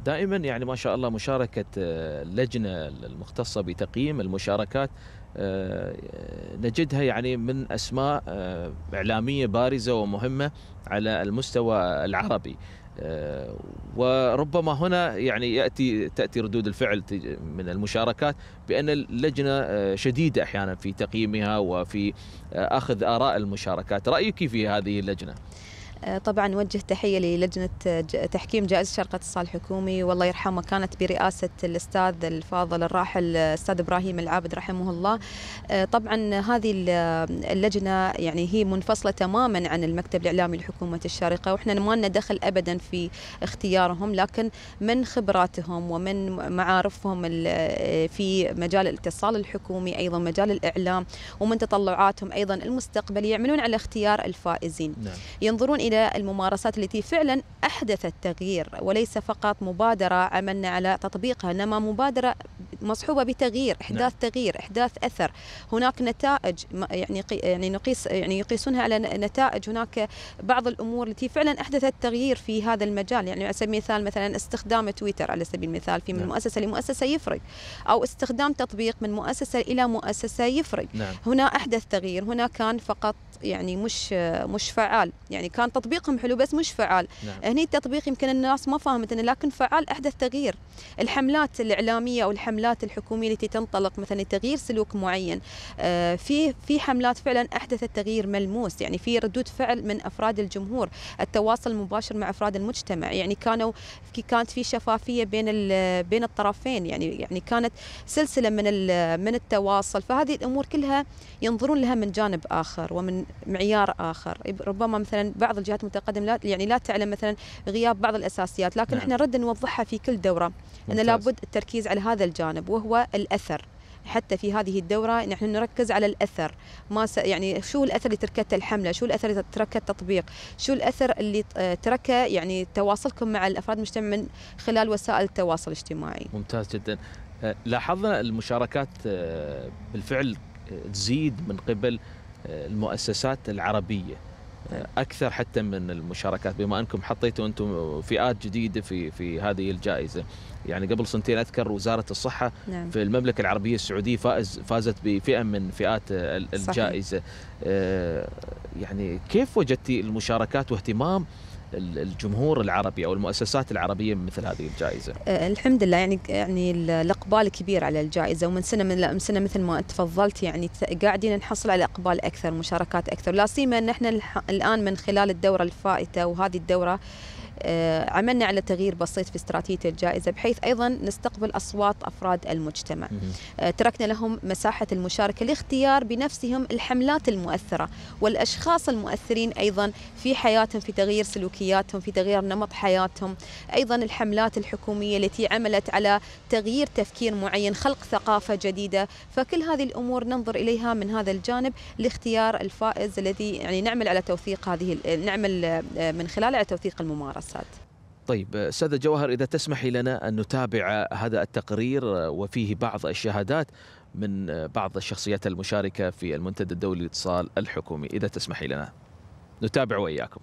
دائما يعني ما شاء الله مشاركه اللجنه المختصه بتقييم المشاركات نجدها يعني من اسماء اعلاميه بارزه ومهمه على المستوى العربي. آه، وربما هنا يعني ياتي تاتي ردود الفعل من المشاركات بان اللجنه آه، شديده احيانا في تقييمها وفي آه، اخذ اراء المشاركات، رايك في هذه اللجنه؟ آه، طبعا نوجه تحيه للجنه تحكيم جائزه شرقه الصالح الحكومي والله يرحمه كانت برئاسه الاستاذ الفاضل الراحل الاستاذ ابراهيم العابد رحمه الله آه، طبعا هذه اللجنه يعني هي منفصله تماما عن المكتب الاعلامي لحكومه الشارقه واحنا ما لنا دخل ابدا في اختيارهم لكن من خبراتهم ومن معارفهم في مجال الاتصال الحكومي ايضا مجال الاعلام ومن تطلعاتهم ايضا المستقبليه يعملون على اختيار الفائزين نعم. ينظرون إلى الممارسات التي فعلا أحدثت تغيير وليس فقط مبادرة عملنا على تطبيقها إنما مبادرة مصحوبة بتغيير نعم. إحداث نعم. تغيير إحداث أثر هناك نتائج يعني يعني نقيس يعني يقيسونها على نتائج هناك بعض الأمور التي فعلا أحدثت تغيير في هذا المجال يعني على سبيل المثال مثلا استخدام تويتر على سبيل المثال في من نعم. مؤسسة لمؤسسة يفرق أو استخدام تطبيق من مؤسسة إلى مؤسسة يفرق نعم. هنا أحدث تغيير هنا كان فقط يعني مش مش فعال يعني كان تطبيق تطبيقهم حلو بس مش فعال نعم. هني التطبيق يمكن الناس ما فهمت انه لكن فعال احدث تغيير الحملات الاعلاميه او الحملات الحكوميه التي تنطلق مثلا تغيير سلوك معين آه في في حملات فعلا احدثت تغيير ملموس يعني في ردود فعل من افراد الجمهور التواصل المباشر مع افراد المجتمع يعني كانوا كانت في شفافيه بين بين الطرفين يعني يعني كانت سلسله من من التواصل فهذه الامور كلها ينظرون لها من جانب اخر ومن معيار اخر ربما مثلا بعض الجهات الجهات المتقدمه لا يعني لا تعلم مثلا غياب بعض الاساسيات لكن نعم. احنا نرد نوضحها في كل دوره ان لابد التركيز على هذا الجانب وهو الاثر حتى في هذه الدورة نحن نركز على الأثر ما س... يعني شو الأثر اللي تركته الحملة شو الأثر اللي تركه التطبيق شو الأثر اللي آه، تركه يعني تواصلكم مع الأفراد المجتمع من خلال وسائل التواصل الاجتماعي ممتاز جدا آه، لاحظنا المشاركات آه، بالفعل تزيد من قبل المؤسسات العربية اكثر حتى من المشاركات بما انكم حطيتوا انتم فئات جديده في في هذه الجائزه يعني قبل سنتين اذكر وزاره الصحه نعم. في المملكه العربيه السعوديه فاز فازت بفئه من فئات الجائزه صحيح. آه، يعني كيف وجدتي المشاركات واهتمام الجمهور العربي او المؤسسات العربيه مثل هذه الجائزه؟ أه، الحمد لله يعني يعني الاقبال كبير على الجائزه ومن سنه من سنه مثل ما تفضلت يعني قاعدين نحصل على اقبال اكثر مشاركات اكثر لا سيما ان احنا الان من خلال الدوره الفائته وهذه الدوره آه، عملنا على تغيير بسيط في استراتيجية الجائزة بحيث أيضا نستقبل أصوات أفراد المجتمع آه، تركنا لهم مساحة المشاركة لاختيار بنفسهم الحملات المؤثرة والأشخاص المؤثرين أيضا في حياتهم في تغيير سلوكياتهم في تغيير نمط حياتهم أيضا الحملات الحكومية التي عملت على تغيير تفكير معين خلق ثقافة جديدة فكل هذه الأمور ننظر إليها من هذا الجانب لاختيار الفائز الذي يعني نعمل على توثيق هذه نعمل آه، من خلاله على توثيق الممارسة الاقتصاد طيب استاذه جوهر اذا تسمحي لنا ان نتابع هذا التقرير وفيه بعض الشهادات من بعض الشخصيات المشاركه في المنتدى الدولي للاتصال الحكومي اذا تسمحي لنا نتابع واياكم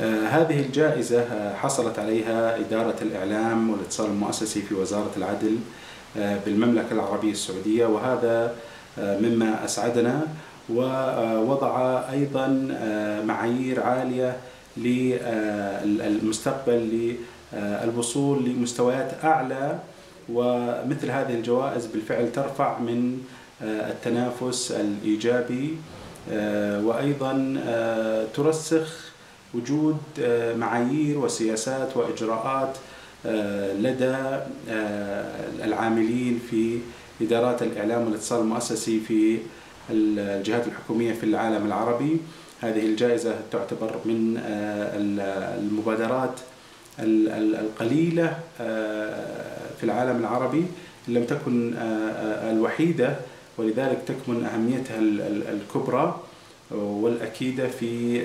آه، هذه الجائزة آه، حصلت عليها إدارة الإعلام والاتصال المؤسسي في وزارة العدل آه، بالمملكة العربية السعودية وهذا آه، مما أسعدنا ووضع آه، أيضا معايير عالية للمستقبل للوصول لمستويات أعلى ومثل هذه الجوائز بالفعل ترفع من التنافس الإيجابي وأيضا ترسخ وجود معايير وسياسات وإجراءات آه، لدى آه، العاملين في إدارات الإعلام والاتصال المؤسسي في الجهات الحكومية في العالم العربي هذه الجائزة تعتبر من آه، المبادرات القليلة في العالم العربي لم تكن الوحيدة ولذلك تكمن أهميتها الكبرى والأكيدة في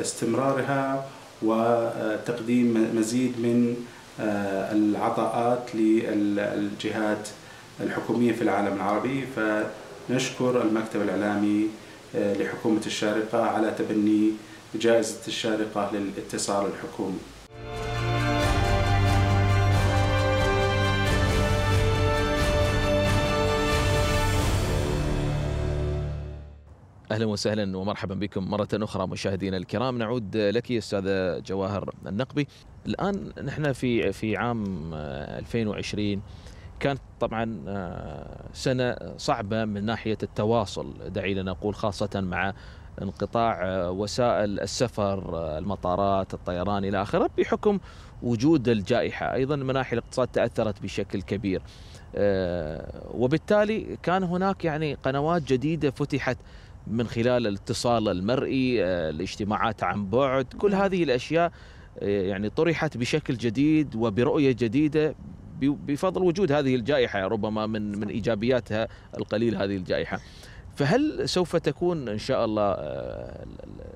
استمرارها وتقديم مزيد من آه، العطاءات للجهات الحكومية في العالم العربي فنشكر المكتب الإعلامي آه، لحكومة الشارقة على تبني جائزة الشارقة للاتصال الحكومي اهلا وسهلا ومرحبا بكم مره اخرى مشاهدينا الكرام نعود لك استاذه جواهر النقبي الان نحن في في عام 2020 آه، كانت طبعا آه، سنه صعبه من ناحيه التواصل دعينا نقول خاصه مع انقطاع آه، وسائل السفر المطارات الطيران الى اخره بحكم وجود الجائحه ايضا مناحي الاقتصاد تاثرت بشكل كبير وبالتالي كان هناك يعني قنوات جديده فتحت من خلال الاتصال المرئي الاجتماعات عن بعد كل نعم. هذه الاشياء يعني طرحت بشكل جديد وبرؤيه جديده بفضل وجود هذه الجائحه ربما من من ايجابياتها القليل هذه الجائحه فهل سوف تكون ان شاء الله آه،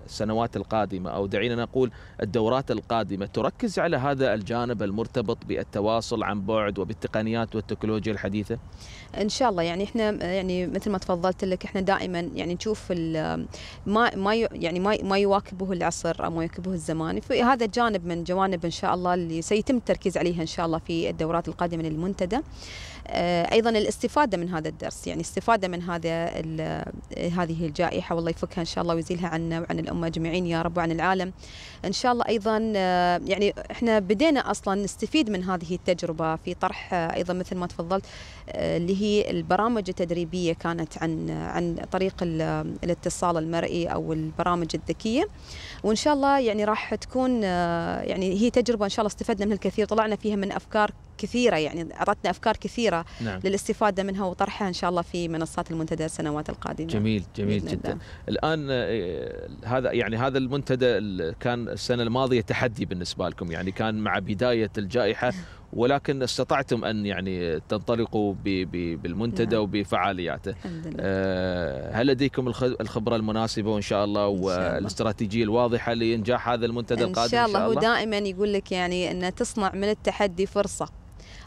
السنوات القادمه او دعينا نقول الدورات القادمه تركز على هذا الجانب المرتبط بالتواصل عن بعد وبالتقنيات والتكنولوجيا الحديثه؟ ان شاء الله يعني احنا يعني مثل ما تفضلت لك احنا دائما يعني نشوف آه، ما ما يعني ما ما يواكبه العصر او ما يواكبه الزمان، فهذا جانب من جوانب ان شاء الله اللي سيتم التركيز عليها ان شاء الله في الدورات القادمه للمنتدى. آه، ايضا الاستفاده من هذا الدرس يعني استفاده من هذا آه، هذه الجائحه والله يفكها ان شاء الله ويزيلها عنا وعن الامه اجمعين يا رب وعن العالم ان شاء الله ايضا آه، يعني احنا بدينا اصلا نستفيد من هذه التجربه في طرح ايضا مثل ما تفضلت اللي هي البرامج التدريبيه كانت عن عن طريق الاتصال المرئي او البرامج الذكيه وان شاء الله يعني راح تكون يعني هي تجربه ان شاء الله استفدنا منها الكثير طلعنا فيها من افكار كثيرة يعني أعطتنا أفكار كثيرة نعم. للاستفادة منها وطرحها إن شاء الله في منصات المنتدى السنوات القادمة جميل جميل جدا الآن آه، هذا يعني هذا المنتدى كان السنة الماضية تحدي بالنسبة لكم يعني كان مع بداية الجائحة ولكن استطعتم ان يعني تنطلقوا بالمنتدى نعم. وبفعالياته آه هل لديكم الخبره المناسبه وان شاء الله والاستراتيجيه الواضحه لانجاح هذا المنتدى القادم ان شاء الله, إن شاء الله. هو دائما يقول لك يعني ان تصنع من التحدي فرصه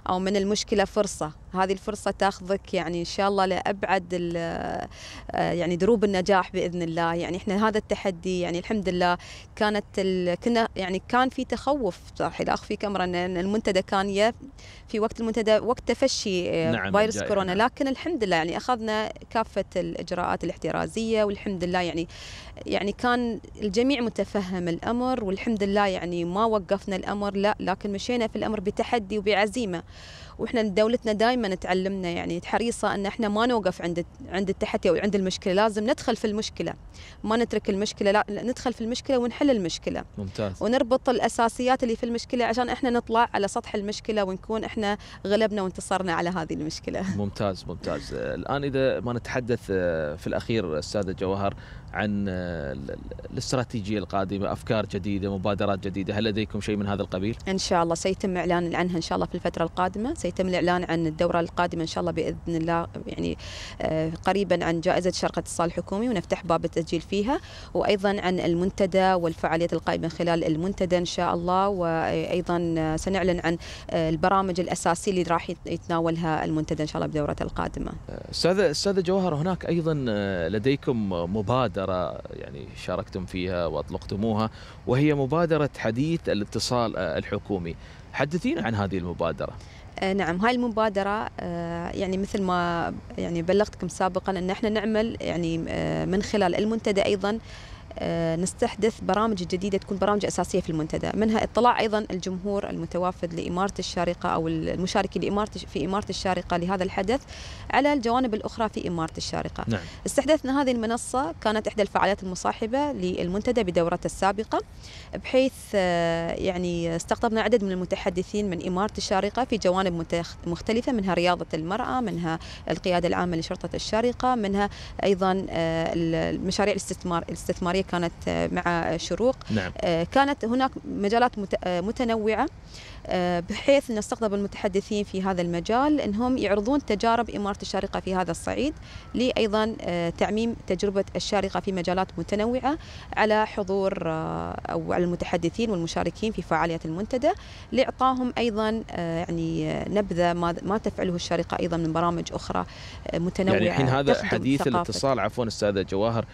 او من المشكله فرصه هذه الفرصه تاخذك يعني ان شاء الله لابعد آه، يعني دروب النجاح باذن الله يعني احنا هذا التحدي يعني الحمد لله كانت كنا يعني كان في تخوف لا اخفي كاميرا ان المنتدى كان يب في وقت المنتدى وقت تفشي آه، نعم فيروس كورونا نعم. لكن الحمد لله يعني اخذنا كافه الاجراءات الاحترازيه والحمد لله يعني يعني كان الجميع متفهم الامر والحمد لله يعني ما وقفنا الامر لا لكن مشينا في الامر بتحدي وبعزيمه واحنا دولتنا دائما تعلمنا يعني حريصه ان احنا ما نوقف عند عند التحدي او عند المشكله لازم ندخل في المشكله ما نترك المشكله لا ندخل في المشكله ونحل المشكله ممتاز ونربط الاساسيات اللي في المشكله عشان احنا نطلع على سطح المشكله ونكون احنا غلبنا وانتصرنا على هذه المشكله ممتاز ممتاز الان اذا ما نتحدث آه، في الاخير استاذه جوهر عن آه، الاستراتيجيه القادمه افكار جديده مبادرات جديده هل لديكم شيء من هذا القبيل ان شاء الله سيتم اعلان عنها ان شاء الله في الفتره القادمه سيتم الاعلان عن الدوره القادمه ان شاء الله باذن الله يعني آه، قريبا عن جائزه شرق الاتصال الحكومي ونفتح باب التسجيل فيها وايضا عن المنتدى والفعاليات القائمه خلال المنتدى ان شاء الله وايضا سنعلن عن آه، البرامج الاساسيه اللي راح يتناولها المنتدى ان شاء الله بدوره القادمه. استاذ استاذ جوهر هناك ايضا آه، لديكم مبادره يعني شاركتم فيها واطلقتموها وهي مبادره حديث الاتصال الحكومي حدثينا عن هذه المبادره. آه، نعم هاي المبادرة آه، يعني مثل ما يعني بلغتكم سابقا أن احنا نعمل يعني آه، من خلال المنتدى أيضا آه، نستحدث برامج جديدة تكون برامج أساسية في المنتدى منها اطلاع أيضا الجمهور المتوافد لإمارة الشارقة أو المشارك في إمارة الشارقة لهذا الحدث على الجوانب الأخرى في إمارة الشارقة نعم. استحدثنا هذه المنصة كانت إحدى الفعاليات المصاحبة للمنتدى بدورته السابقة بحيث آه، يعني استقطبنا عدد من المتحدثين من إمارة الشارقة في جوانب مختلفة منها رياضة المرأة منها القيادة العامة لشرطة الشارقة منها أيضا آه، المشاريع الاستثمار الاستثمارية كانت مع شروق نعم. آه، كانت هناك مجالات آه، متنوعه آه، بحيث نستقطب المتحدثين في هذا المجال انهم يعرضون تجارب اماره الشارقه في هذا الصعيد لايضا آه، تعميم تجربه الشارقه في مجالات متنوعه على حضور آه، او على المتحدثين والمشاركين في فعاليات المنتدى لاعطائهم ايضا يعني نبذه ما تفعله الشارقه ايضا من برامج اخرى متنوعه يعني الحين هذا حديث ثقافة. الاتصال عفوا استاذه جواهر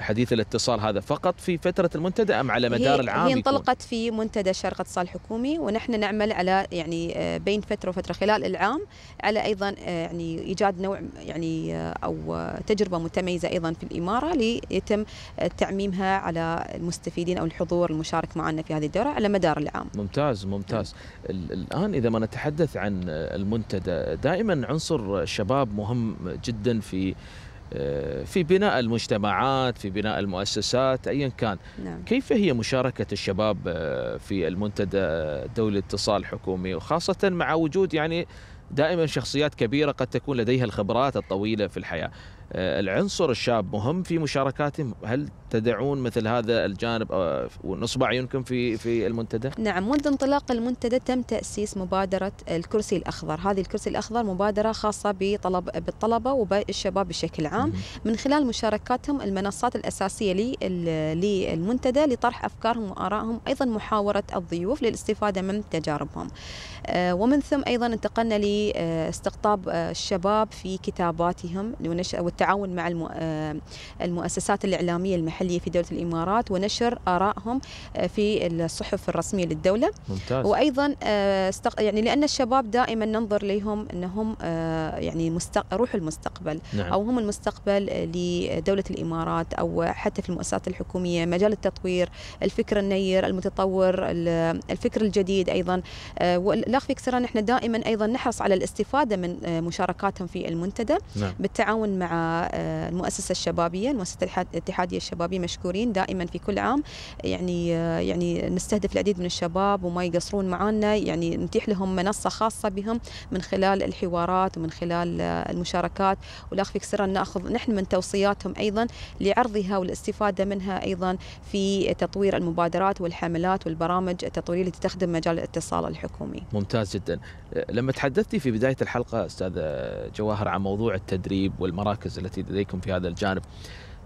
حديث الاتصال هذا فقط في فتره المنتدى ام على مدار هي العام هي انطلقت في منتدى الشارقه اتصال حكومي ونحن نعمل على يعني آه، بين فتره وفتره خلال العام على ايضا آه، يعني ايجاد نوع يعني آه، او تجربه متميزه ايضا في الاماره ليتم تعميمها على المستفيدين او الحضور المشارك معنا في هذه الدوره على مدار العام. ممتاز ممتاز. نعم. الان اذا ما نتحدث عن المنتدى دائما عنصر الشباب مهم جدا في آه، في بناء المجتمعات في بناء المؤسسات أيا كان نعم. كيف هي مشاركة الشباب آه، في المنتدى الدولي الاتصال الحكومي وخاصة مع وجود يعني دائما شخصيات كبيرة قد تكون لديها الخبرات الطويلة في الحياة آه، العنصر الشاب مهم في مشاركاتهم هل تدعون مثل هذا الجانب آه، ونصب عيونكم في في المنتدى؟ نعم منذ انطلاق المنتدى تم تاسيس مبادره الكرسي الاخضر، هذه الكرسي الاخضر مبادره خاصه بطلب بالطلبه وبالشباب بشكل عام من خلال مشاركاتهم المنصات الاساسيه للمنتدى لطرح افكارهم وارائهم، ايضا محاوره الضيوف للاستفاده من تجاربهم. آه، ومن ثم ايضا انتقلنا لاستقطاب الشباب في كتاباتهم ونشر والتعاون مع آه، المؤسسات الإعلامية المحلية في دولة الإمارات ونشر آرائهم آه، في الصحف الرسمية للدولة ممتاز. وأيضا آه، يعني لأن الشباب دائما ننظر لهم أنهم يعني روح المستقبل نعم. أو هم المستقبل لدولة الإمارات أو حتى في المؤسسات الحكومية مجال التطوير الفكر النير المتطور الفكر الجديد أيضا والأخ فيكسران نحن دائما أيضا نحرص على الاستفادة من مشاركاتهم في المنتدى نعم. بالتعاون مع المؤسسه الشبابيه المؤسسه الاتحاديه الشبابيه مشكورين دائما في كل عام يعني يعني نستهدف العديد من الشباب وما يقصرون معنا يعني نتيح لهم منصه خاصه بهم من خلال الحوارات ومن خلال المشاركات ولا اخفيك سرا ناخذ نحن من توصياتهم ايضا لعرضها والاستفاده منها ايضا في تطوير المبادرات والحملات والبرامج التطويريه اللي تخدم مجال الاتصال الحكومي. ممتاز جدا. لما تحدثتي في بدايه الحلقه استاذه جواهر عن موضوع التدريب والمراكز التي لديكم في هذا الجانب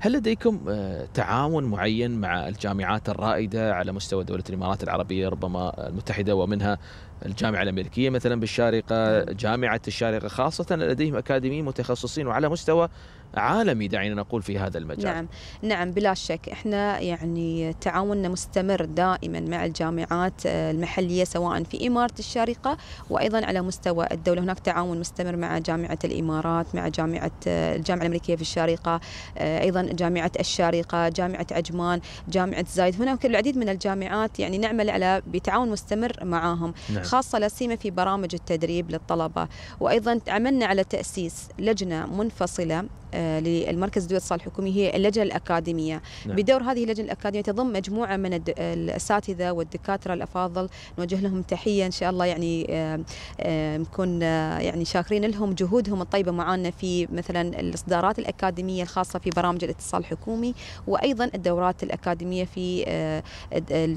هل لديكم آه، تعاون معين مع الجامعات الرائدة على مستوى دولة الإمارات العربية ربما المتحدة ومنها الجامعة الأمريكية مثلا بالشارقة نعم. جامعة الشارقة خاصة لديهم أكاديميين متخصصين وعلى مستوى عالمي دعينا نقول في هذا المجال نعم نعم بلا شك احنا يعني تعاوننا مستمر دائما مع الجامعات آه، المحليه سواء في اماره الشارقه وايضا على مستوى الدوله هناك تعاون مستمر مع جامعه الامارات مع جامعه آه، الجامعه الامريكيه في الشارقه ايضا جامعة الشارقة جامعة عجمان جامعة زايد وكل العديد من الجامعات يعني نعمل على بتعاون مستمر معهم نعم. خاصة لا سيما في برامج التدريب للطلبة وأيضا عملنا على تأسيس لجنة منفصلة آه، للمركز الدولي للاتصال الحكومي هي اللجنه الاكاديميه نعم. بدور هذه اللجنه الاكاديميه تضم مجموعه من الاساتذه والدكاتره الافاضل نوجه لهم تحيه ان شاء الله يعني آه، آه، نكون يعني شاكرين لهم جهودهم الطيبه معانا في مثلا الاصدارات الاكاديميه الخاصه في برامج الاتصال الحكومي وايضا الدورات الاكاديميه في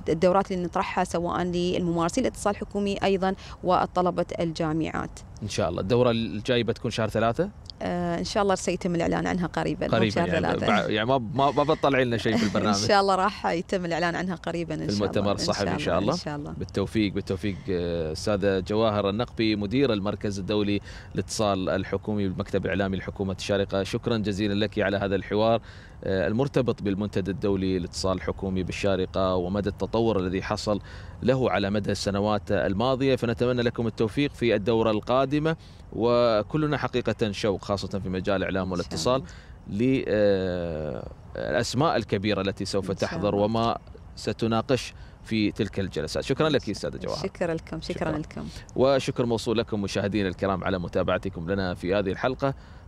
الدورات اللي نطرحها سواء للممارسين الاتصال الحكومي ايضا والطلبه الجامعات ان شاء الله الدوره الجايه بتكون شهر ثلاثة آه ان شاء الله سيتم الاعلان عنها قريبا قريبا يعني, يعني ما ما بتطلعي لنا شيء في البرنامج ان شاء الله راح يتم الاعلان عنها قريبا ان شاء الله المؤتمر الصحفي ان شاء الله ان شاء الله بالتوفيق بالتوفيق آه، استاذه جواهر النقبي مدير المركز الدولي للاتصال الحكومي بالمكتب الاعلامي لحكومه الشارقه شكرا جزيلا لك على هذا الحوار آه، المرتبط بالمنتدى الدولي للاتصال الحكومي بالشارقة ومدى التطور الذي حصل له على مدى السنوات الماضية فنتمنى لكم التوفيق في الدورة القادمة وكلنا حقيقة شوق خاصة في مجال الإعلام والاتصال للأسماء آه، الكبيرة التي سوف تحضر وما ستناقش في تلك الجلسات شكرا لك استاذه جواهر شكرا لكم شكرا, شكرا لكم وشكر موصول لكم مشاهدينا الكرام على متابعتكم لنا في هذه الحلقه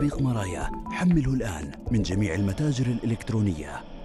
تطبيق مرايا حمله الآن من جميع المتاجر الإلكترونية